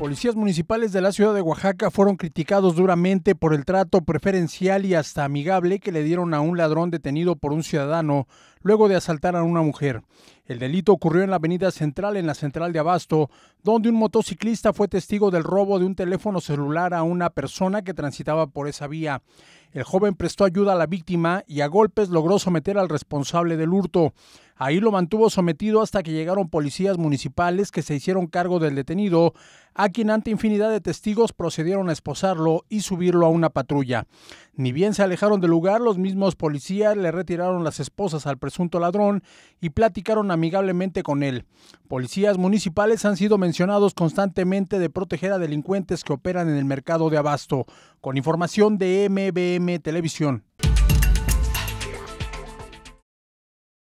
Policías municipales de la ciudad de Oaxaca fueron criticados duramente por el trato preferencial y hasta amigable que le dieron a un ladrón detenido por un ciudadano luego de asaltar a una mujer. El delito ocurrió en la avenida central, en la central de Abasto, donde un motociclista fue testigo del robo de un teléfono celular a una persona que transitaba por esa vía. El joven prestó ayuda a la víctima y a golpes logró someter al responsable del hurto. Ahí lo mantuvo sometido hasta que llegaron policías municipales que se hicieron cargo del detenido, a quien ante infinidad de testigos procedieron a esposarlo y subirlo a una patrulla. Ni bien se alejaron del lugar, los mismos policías le retiraron las esposas al presunto ladrón y platicaron amigablemente con él. Policías municipales han sido mencionados constantemente de proteger a delincuentes que operan en el mercado de abasto. Con información de MBM Televisión.